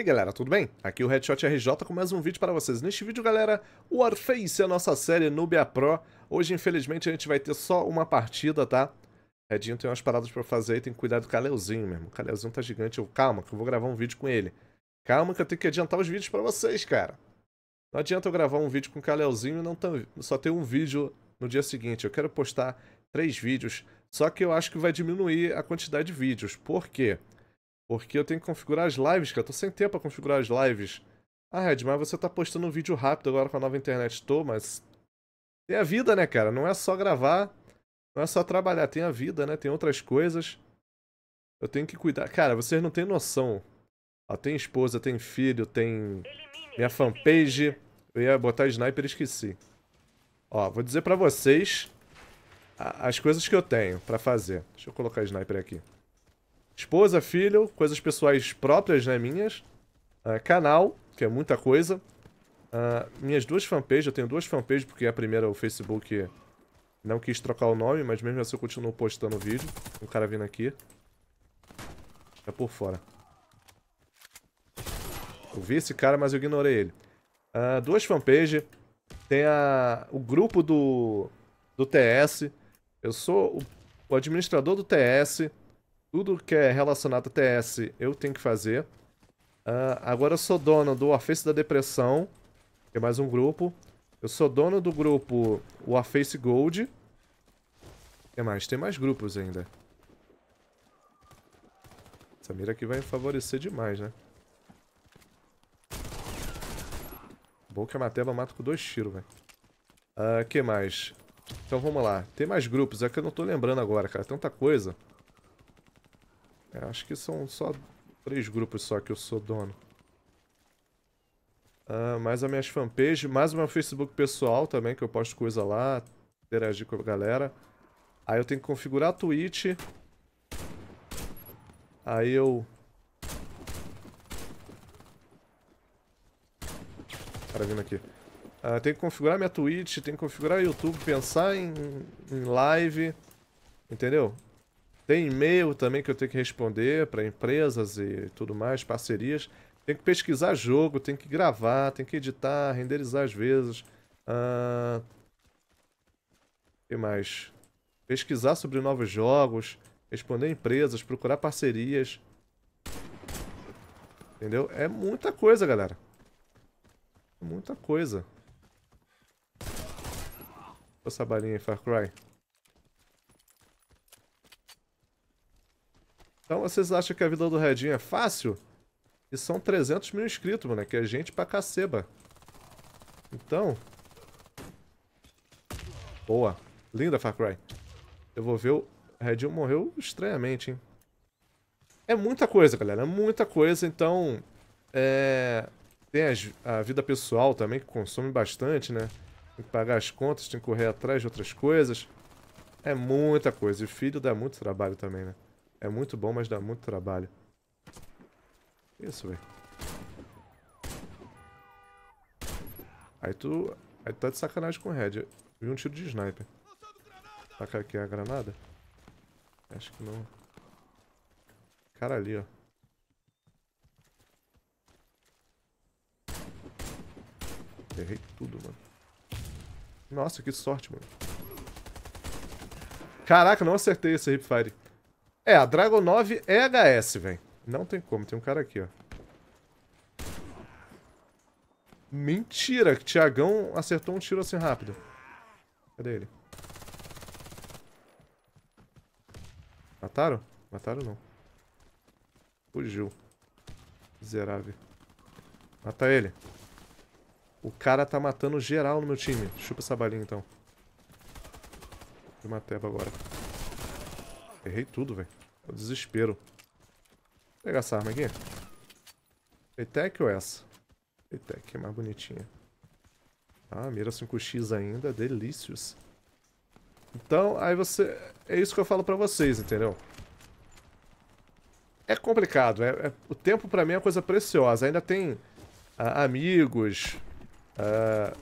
E galera, tudo bem? Aqui o Headshot RJ com mais um vídeo para vocês. Neste vídeo, galera, Warface, é a nossa série Nubia Pro. Hoje, infelizmente, a gente vai ter só uma partida, tá? Redinho tem umas paradas para fazer aí, tem que cuidar do Kaleuzinho mesmo. O Kaleuzinho tá gigante. Eu, calma, que eu vou gravar um vídeo com ele. Calma que eu tenho que adiantar os vídeos para vocês, cara. Não adianta eu gravar um vídeo com o Kaleuzinho e não tão... Tá- só ter um vídeo no dia seguinte. Eu quero postar três vídeos, só que eu acho que vai diminuir a quantidade de vídeos. Por quê? Porque... Porque eu tenho que configurar as lives, cara. Eu tô sem tempo pra configurar as lives. Ah, Red, mas você tá postando um vídeo rápido agora com a nova internet. Tô, mas. Tem a vida, né, cara? Não é só gravar. Não é só trabalhar. Tem a vida, né? Tem outras coisas. Eu tenho que cuidar. Cara, vocês não têm noção. Ó, tem esposa, tem filho, tem. Minha fanpage. Eu ia botar sniper e esqueci. Ó, vou dizer pra vocês as coisas que eu tenho pra fazer. Deixa eu colocar sniper aqui. Esposa, filho, coisas pessoais próprias, né, minhas. Uh, canal, que é muita coisa. Uh, minhas duas fanpages, eu tenho duas fanpages, porque a primeira o Facebook não quis trocar o nome, mas mesmo assim eu continuo postando o vídeo. Um cara vindo aqui. É por fora. Eu vi esse cara, mas eu ignorei ele. Uh, duas fanpages. Tem a, o grupo do, do TS. Eu sou o, o administrador do TS. Tudo que é relacionado a TS eu tenho que fazer. Uh, agora eu sou dono do Face da Depressão, que é mais um grupo. Eu sou dono do grupo Face Gold. O que mais? Tem mais grupos ainda. Essa mira aqui vai favorecer demais, né? Bom que a Mateba mata com dois tiros, velho. Uh, que mais? Então vamos lá. Tem mais grupos, é que eu não tô lembrando agora, cara. Tanta coisa. É, acho que são só três grupos só que eu sou dono. Uh, mais as minhas fanpage, mais o meu Facebook pessoal também, que eu posto coisa lá, interagir com a galera. Aí eu tenho que configurar a Twitch. Aí eu... Cara vindo aqui. Uh, ah, tem que configurar minha Twitch, tem que configurar o YouTube, pensar em, em live, entendeu? Tem e-mail também que eu tenho que responder para empresas e tudo mais, parcerias. Tem que pesquisar jogo, tem que gravar, tem que editar, renderizar às vezes. Uh... O que mais? Pesquisar sobre novos jogos, responder empresas, procurar parcerias. Entendeu? É muita coisa, galera. Muita coisa. Essa balinha em Far Cry. Então vocês acham que a vida do Redinho é fácil? E são 300 mil inscritos, mano, é que é gente pra caceba. Então... Boa. Linda, Far Cry. Eu vou ver o... Redinho morreu estranhamente, hein? É muita coisa, galera. É muita coisa, então... É... Tem a vida pessoal também, que consome bastante, né? Tem que pagar as contas, tem que correr atrás de outras coisas. É muita coisa. E filho dá muito trabalho também, né? É muito bom, mas dá muito trabalho. Isso, velho. Aí tu... Aí tu tá de sacanagem com o Red. vi um tiro de sniper. Taca tá aqui é a granada. Acho que não. Cara ali, ó. Errei tudo, mano. Nossa, que sorte, mano. Caraca, não acertei esse hipfire. É, a Dragon 9 é HS, velho. Não tem como, tem um cara aqui, ó. Mentira, que Tiagão acertou um tiro assim rápido. Cadê ele? Mataram? Mataram não. Fugiu. Miserável. Mata ele. O cara tá matando geral no meu time. Chupa essa balinha então. E uma teba agora. Errei tudo, velho. É o desespero. Vou pegar essa arma aqui. Etec ou essa? Etec, é mais bonitinha. Ah, mira 5x ainda, delícios. Então, aí você... É isso que eu falo pra vocês, entendeu? É complicado. É, é... O tempo pra mim é uma coisa preciosa. Ainda tem ah, amigos, ah,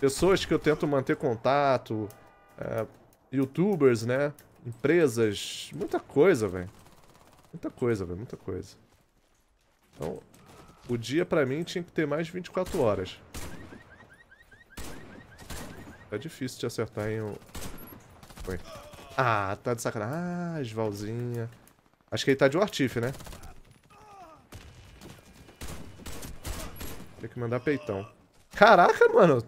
pessoas que eu tento manter contato, ah, youtubers, né? Empresas. Muita coisa, velho. Muita coisa, velho. Muita coisa. Então, o dia pra mim tinha que ter mais de 24 horas. Tá difícil de acertar, hein? Foi. Ah, tá de sacanagem. Ah, Valzinha. Acho que ele tá de Wartif, né? Tem que mandar peitão. Caraca, mano.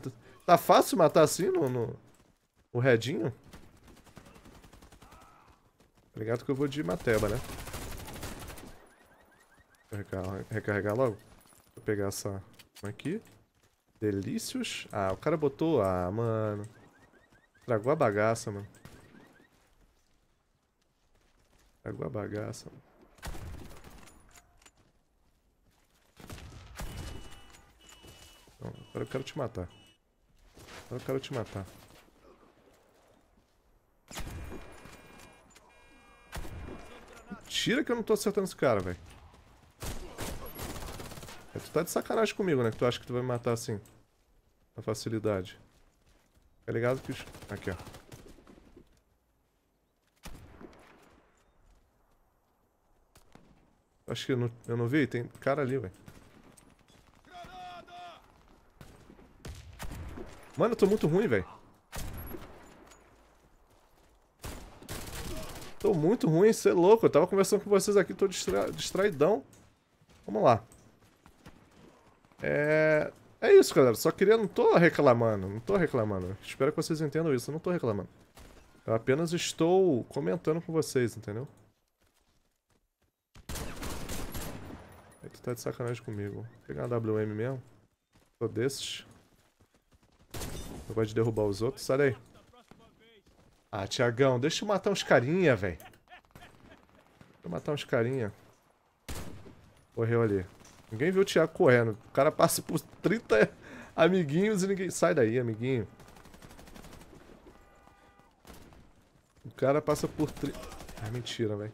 Tá fácil matar assim no, no... o redinho? Obrigado que eu vou de Mateba, né? Recarregar, recarregar logo. Vou pegar essa aqui. Delícios. Ah, o cara botou... Ah, mano. Tragou a bagaça, mano. Tragou a bagaça, mano. agora eu quero te matar. Agora eu quero te matar. Mentira que eu não tô acertando esse cara, velho. É, tu tá de sacanagem comigo, né? Que tu acha que tu vai me matar assim. Na facilidade. Tá ligado que... Aqui, ó. Acho que eu não, eu não vi. Tem cara ali, velho. Mano, eu tô muito ruim, velho. muito ruim, você é louco. Eu tava conversando com vocês aqui, tô distra... distraidão. Vamos lá. É... É isso, galera. Só queria... Não tô reclamando, não tô reclamando. Espero que vocês entendam isso. Eu não tô reclamando. Eu apenas estou comentando com vocês, entendeu? É que tá de sacanagem comigo. Vou pegar uma WM mesmo. Sou desses. Eu gosto de derrubar os outros. Sai daí. Ah, Tiagão, deixa eu matar uns carinha, velho. Deixa eu matar uns carinha. Correu ali. Ninguém viu o Thiago correndo. O cara passa por 30 amiguinhos e ninguém... Sai daí, amiguinho. O cara passa por 30... Ah, mentira, velho.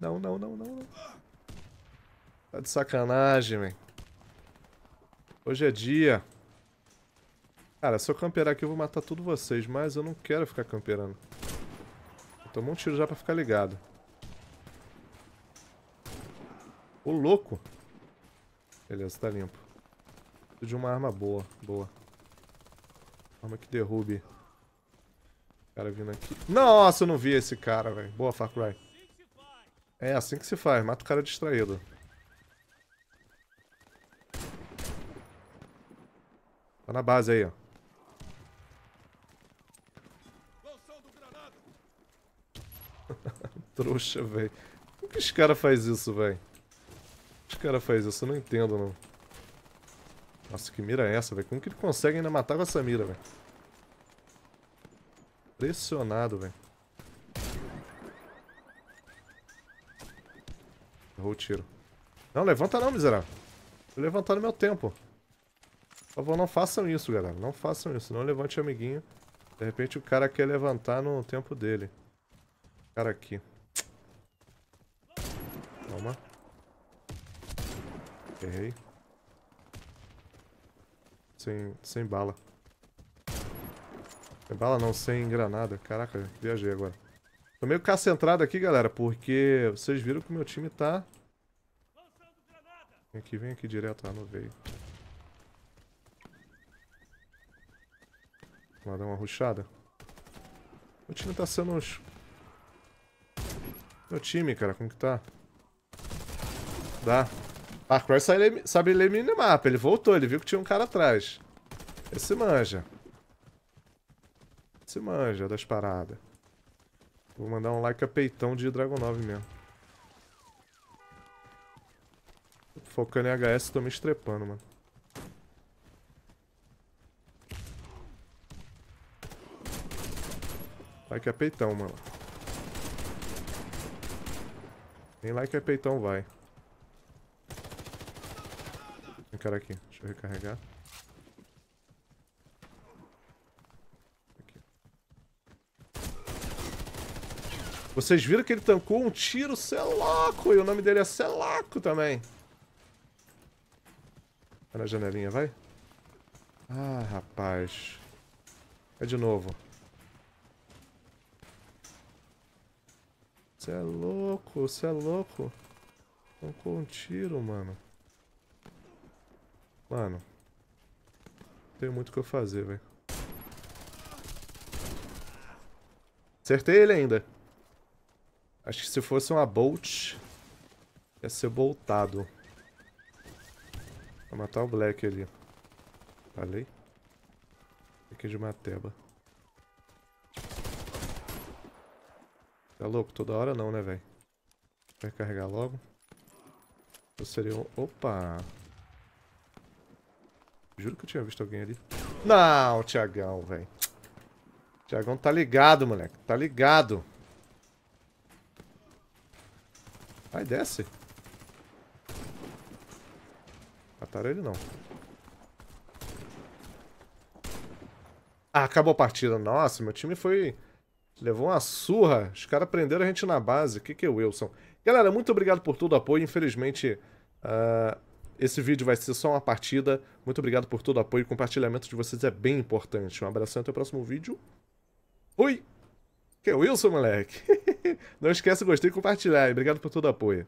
Não, não, não, não, não. Tá de sacanagem, velho. Hoje é dia. Cara, se eu camperar aqui eu vou matar todos vocês, mas eu não quero ficar camperando. Tomou um tiro já pra ficar ligado. Ô, louco! Beleza, tá limpo. Preciso de uma arma boa, boa. Arma que derrube. Cara vindo aqui. Nossa, eu não vi esse cara, velho. Boa, Far Cry. É, assim que se faz. Mata o cara distraído. Tá na base aí, ó. trouxa, velho. Por que os caras fazem isso, velho? Os caras fazem isso, eu não entendo, não. Nossa, que mira é essa, velho? Como que ele consegue ainda matar com essa mira, velho? Impressionado, velho. Errou o tiro. Não, levanta não, miserável. Vou levantar no meu tempo. Por favor, não façam isso, galera. Não façam isso. Não levante amiguinho. De repente o cara quer levantar no tempo dele. O cara aqui. Calma. Errei. Sem, sem bala. Sem bala não, sem granada. Caraca, viajei agora. Tô meio cacentrado aqui, galera, porque vocês viram que o meu time tá... Vem aqui, vem aqui direto lá ah, no veio. Vamos lá dar uma ruxada. Meu time tá sendo uns... Meu time, cara, como que tá? Dá. Parkour sabe, sabe ler minimapa. Ele voltou, ele viu que tinha um cara atrás. Ele se manja. Se manja das paradas. Vou mandar um like a peitão de Dragon 9 mesmo. Tô focando em HS, tô me estrepando, mano. Like a peitão, mano. Nem like a peitão vai cara aqui. Deixa eu recarregar. Aqui. Vocês viram que ele tancou um tiro louco! e o nome dele é Celaco também. Vai na janelinha, vai. Ah, rapaz. É de novo. Você é louco, você é louco. Tancou um tiro, mano. Mano. Não tem muito o que eu fazer, velho. Acertei ele ainda. Acho que se fosse uma Bolt, ia ser boltado. Vou matar o Black ali. Falei? Aqui de Mateba. Tá louco? Toda hora não, né, velho? Vai carregar logo. Eu seria... Opa! Juro que eu tinha visto alguém ali. Não, Tiagão, velho. Tiagão tá ligado, moleque. Tá ligado. Vai, desce. Mataram ele não. Ah, acabou a partida. Nossa, meu time foi... Levou uma surra. Os caras prenderam a gente na base. Que que é o Wilson? Galera, muito obrigado por todo o apoio. Infelizmente... Uh... Esse vídeo vai ser só uma partida. Muito obrigado por todo o apoio e compartilhamento de vocês é bem importante. Um abração até o próximo vídeo. Oi, Que é Wilson, moleque! Não esquece, gostei e compartilhar. Obrigado por todo o apoio.